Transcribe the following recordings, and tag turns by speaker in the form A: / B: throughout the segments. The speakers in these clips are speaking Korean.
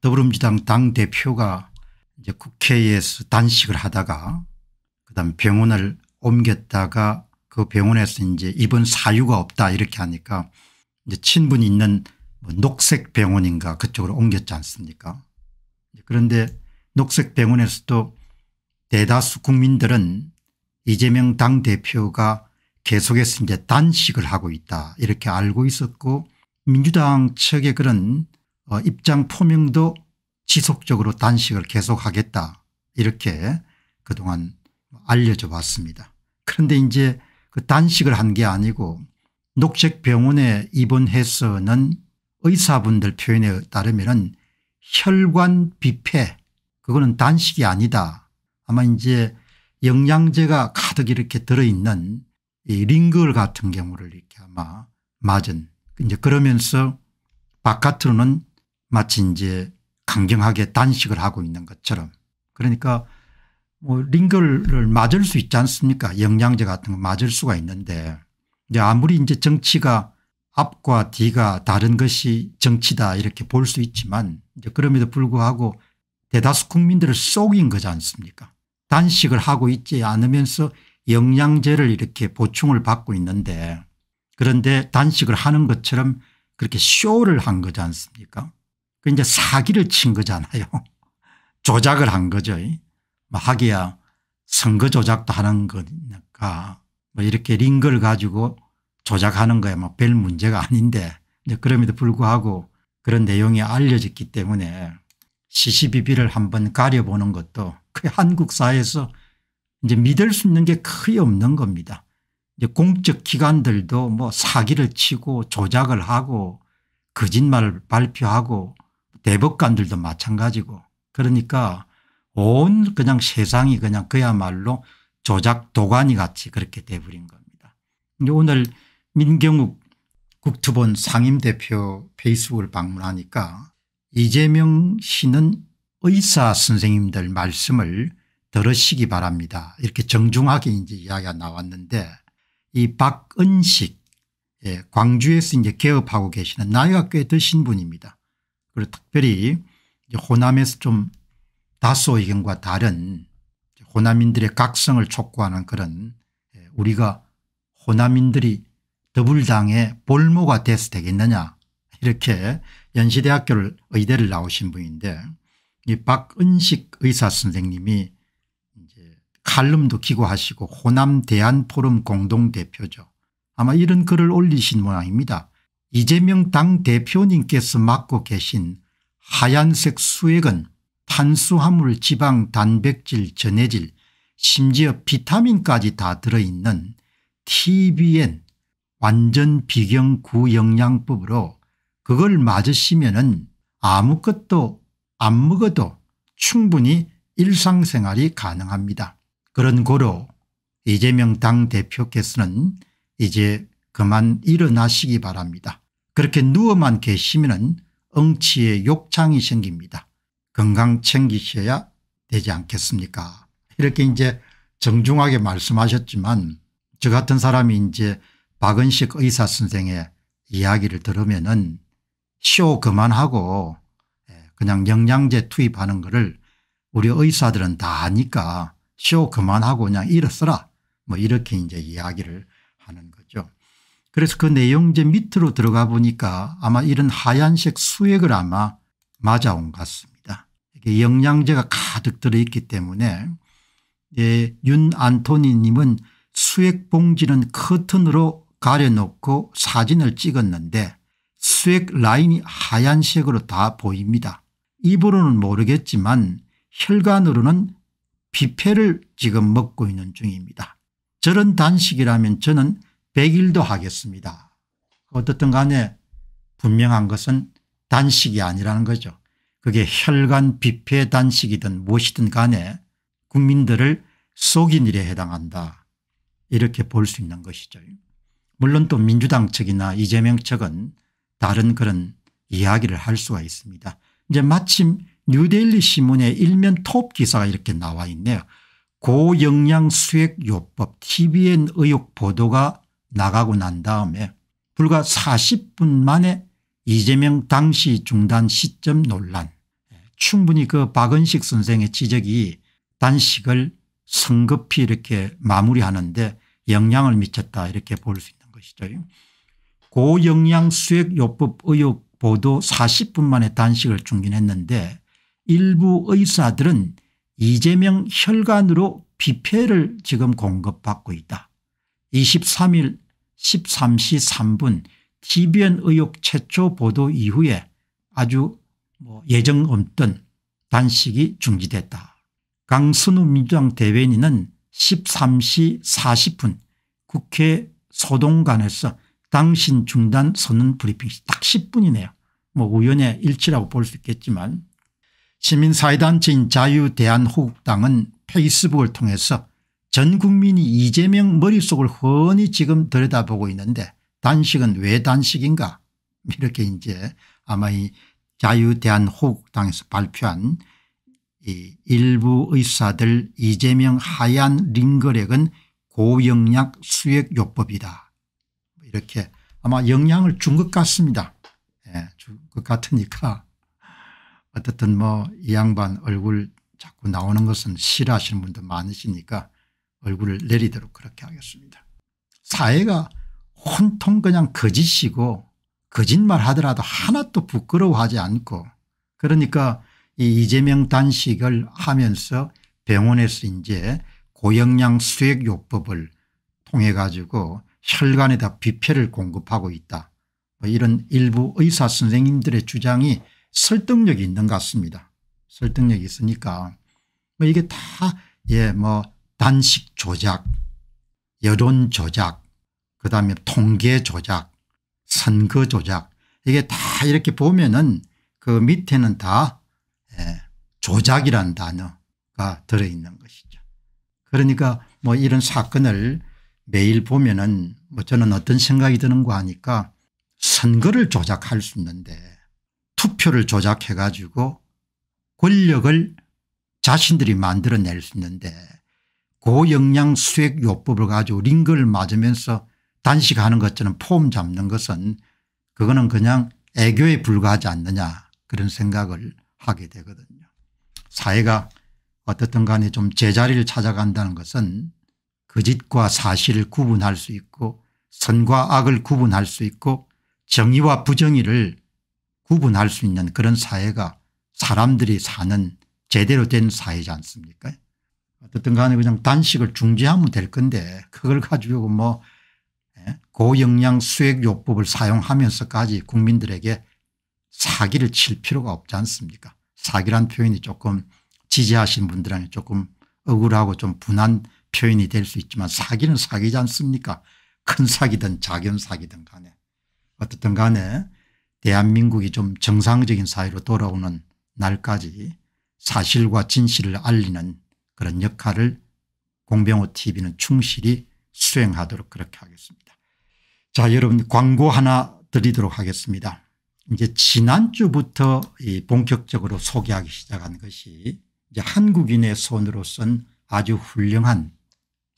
A: 더불어민주당 당대표가 이제 국회에서 단식을 하다가 그다음 병원을 옮겼다가 그 병원에서 이제 입은 사유가 없다 이렇게 하니까 이제 친분이 있는 뭐 녹색 병원인가 그쪽으로 옮겼지 않습니까 그런데 녹색 병원에서도 대다수 국민들은 이재명 당대표가 계속해서 이제 단식을 하고 있다 이렇게 알고 있었고 민주당 측의 그런 어, 입장 표명도 지속적으로 단식을 계속하겠다 이렇게 그동안 알려져 왔습니다. 그런데 이제 그 단식을 한 게 아니고 녹색병원에 입원해서는 의사분들 표현에 따르면 혈관 비폐 그거는 단식이 아니다. 아마 이제 영양제가 가득 이렇게 들어있는 이 링글 같은 경우를 이렇게 아마 맞은 이제 그러면서 바깥으로는 마치 이제 강경하게 단식을 하고 있는 것처럼 그러니까 뭐 링거를 맞을 수 있지 않습니까 영양제 같은 거 맞을 수가 있는데 이제 아무리 이제 정치가 앞과 뒤가 다른 것이 정치다 이렇게 볼 수 있지만 이제 그럼에도 불구하고 대다수 국민들을 속인 거지 않습니까 단식을 하고 있지 않으면서 영양제를 이렇게 보충을 받고 있는데 그런데 단식을 하는 것처럼 그렇게 쇼를 한 거지 않습니까 그 이제 사기를 친 거잖아요. 조작을 한 거죠. 뭐 하기야 선거 조작도 하는 거니까 뭐 이렇게 링글 가지고 조작하는 거야 뭐 별 문제가 아닌데 그럼에도 불구하고 그런 내용이 알려졌기 때문에 시시비비를 한번 가려보는 것도 그 한국 사회에서 이제 믿을 수 있는 게 거의 없는 겁니다. 이제 공적 기관들도 뭐 사기를 치고 조작을 하고 거짓말을 발표하고 대법관들도 마찬가지고 그러니까 온 그냥 세상이 그냥 그야말로 조작 도가니 같이 그렇게 돼버린 겁니다. 오늘 민경욱 국투본 상임대표 페이스북을 방문하니까 이재명 씨는 의사 선생님들 말씀을 들으시기 바랍니다. 이렇게 정중하게 이제 이야기가 나왔는데 이 박은식 예, 광주에서 이제 개업하고 계시는 나이가 꽤 드신 분입니다. 그리고 특별히 호남에서 좀 다소 의견과 다른 호남인들의 각성을 촉구하는 그런 예, 우리가 호남인들이 더불당의 볼모가 돼서 되겠느냐 이렇게 연시대학교를 의대를 나오신 분인데 이 박은식 의사 선생님이 이제 칼럼도 기고하시고 호남 대한포럼 공동대표죠. 아마 이런 글을 올리신 모양입니다. 이재명 당대표님께서 맡고 계신 하얀색 수액은 탄수화물 지방 단백질 전해질 심지어 비타민까지 다 들어있는 TBN 완전 비경 구영양법으로 그걸 맞으시면 은 아무것도 안 먹어도 충분히 일상생활이 가능합니다. 그런 고로 이재명 당대표께서는 이제 그만 일어나시기 바랍니다. 그렇게 누워만 계시면 엉치에 욕창이 생깁니다. 건강 챙기셔야 되지 않겠습니까 이렇게 이제 정중하게 말씀하셨지만 저 같은 사람이 이제 박은식 의사 선생의 이야기를 들으면 은쇼 그만하고 예, 그냥 영양제 투입하는 거를 우리 의사들은 다 아니까 쇼 그만하고 그냥 일어서라 뭐 이렇게 이제 이야기를 하는 거죠. 그래서 그 내용제 밑으로 들어가 보니까 아마 이런 하얀색 수액을 아마 맞아온 것 같습니다. 이게 영양제가 가득 들어있기 때문에 예, 윤 안토니님은 수액 봉지는 커튼으로 가려놓고 사진을 찍었는데 수액 라인이 하얀색으로 다 보입니다. 입으로는 모르겠지만 혈관으로는 비페를 지금 먹고 있는 중입니다. 저런 단식이라면 저는 100일도 하겠습니다. 그 어떻든 간에 분명한 것은 단식이 아니라는 거죠. 그게 혈관 비폐 단식이든 무엇이든 간에 국민들을 속인 일에 해당한다 이렇게 볼 수 있는 것이죠. 물론 또 민주당 측이나 이재명 측은 다른 그런 이야기를 할 수가 있습니다. 이제 마침 뉴데일리 신문의 일면 톱 기사가 이렇게 나와 있네요. 고영양 수액요법 tvn 의혹 보도가 나가고 난 다음에 불과 40분 만에 이재명 당시 중단 시점 논란 예, 충분히 그 박은식 선생의 지적이 단식을 성급히 이렇게 마무리하는데 영향을 미쳤다 이렇게 볼 수 있는 것이죠. 고영양 수액요법 의혹 보도 40분 만에 단식을 중단했는데 일부 의사들은 이재명 혈관으로 비폐를 지금 공급받고 있다. 23일 13시 3분 TBN 의혹 최초 보도 이후에 아주 뭐 예정 없던 단식이 중지됐다. 강순우 민주당 대변인은 13시 40분 국회 소동관에서 당신 중단 선언 브리핑딱 10분이네요. 뭐 우연의 일치라고 볼 수 있겠지만 시민사회단체인 자유대한호국당은 페이스북을 통해서 전 국민이 이재명 머릿속을 훤히 지금 들여다보고 있는데 단식은 왜 단식인가 이렇게 이제 아마 이 자유대한호국당에서 발표한 이 일부 의사들 이재명 하얀 링거액은 고영약 수액요법이다 이렇게 아마 영향을 준 것 같습니다. 예, 준것 같으니까 어쨌든 뭐 이 양반 얼굴 자꾸 나오는 것은 싫어하시는 분도 많으시니까 얼굴을 내리도록 그렇게 하겠습니다. 사회가 혼통 그냥 거짓이고 거짓말 하더라도 하나도 부끄러워하지 않고 그러니까 이 이재명 단식을 하면서 병원에서 이제 고영양 수액요법을 통해 가지고 혈관에다 비표를 공급하고 있다. 뭐 이런 일부 의사 선생님들의 주장이 설득력이 있는 것 같습니다. 설득력이 있으니까 뭐 이게 다예뭐 단식 조작 여론 조작 그다음에 통계 조작 선거 조작 이게 다 이렇게 보면은 그 밑에는 다 예, 조작이란 단어가 들어있는 것이죠. 그러니까 뭐 이런 사건을 매일 보면은 뭐 저는 어떤 생각이 드는가 하니까 선거를 조작할 수 있는데 투표를 조작해 가지고 권력을 자신들이 만들어낼 수 있는데 고영양 수액 요법을 가지고 링거를 맞으면서 단식하는 것처럼 폼 잡는 것은 그거는 그냥 애교에 불과하지 않느냐 그런 생각을 하게 되거든요. 사회가 어떻든 간에 좀 제자리를 찾아간다는 것은 거짓과 그 사실을 구분할 수 있고 선과 악을 구분할 수 있고 정의와 부정의를 구분할 수 있는 그런 사회가 사람들이 사는 제대로 된 사회지 않습니까 어쨌든 간에 그냥 단식을 중지하면 될 건데 그걸 가지고 뭐 예? 고영양 수액요법을 사용하면서까지 국민들에게 사기를 칠 필요가 없지 않습니까 사기란 표현이 조금 지지하신 분들한테 조금 억울하고 좀 분한 표현이 될 수 있지만 사기는 사기지 않습니까 큰 사기든 작은 사기든 간에 어떻든 간에 대한민국이 좀 정상적인 사회로 돌아오는 날까지 사실과 진실을 알리는 그런 역할을 공병호 tv는 충실히 수행하도록 그렇게 하겠습니다. 자 여러분 광고 하나 드리도록 하겠습니다. 이제 지난주부터 본격적으로 소개하기 시작한 것이 이제 한국인의 손으로 쓴 아주 훌륭한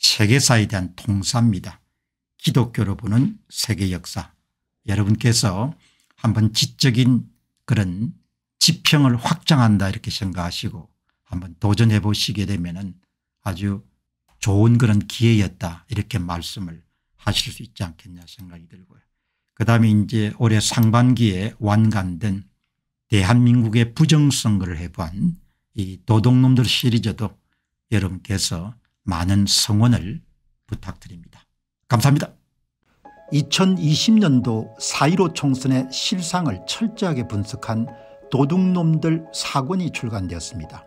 A: 세계사에 대한 통사입니다. 기독교로 보는 세계 역사. 여러분께서 한번 지적인 그런 지평을 확장한다 이렇게 생각하시고 한번 도전해 보시게 되면 아주 좋은 그런 기회였다 이렇게 말씀을 하실 수 있지 않겠냐 생각이 들고요. 그 다음에 이제 올해 상반기에 완간된 대한민국의 부정선거를 해본 이 도둑놈들 시리즈도 여러분께서 많은 성원을 부탁드립니다. 감사합니다. 2020년도 4.15 총선의 실상을 철저하게 분석한 도둑놈들 사건이 출간되었습니다.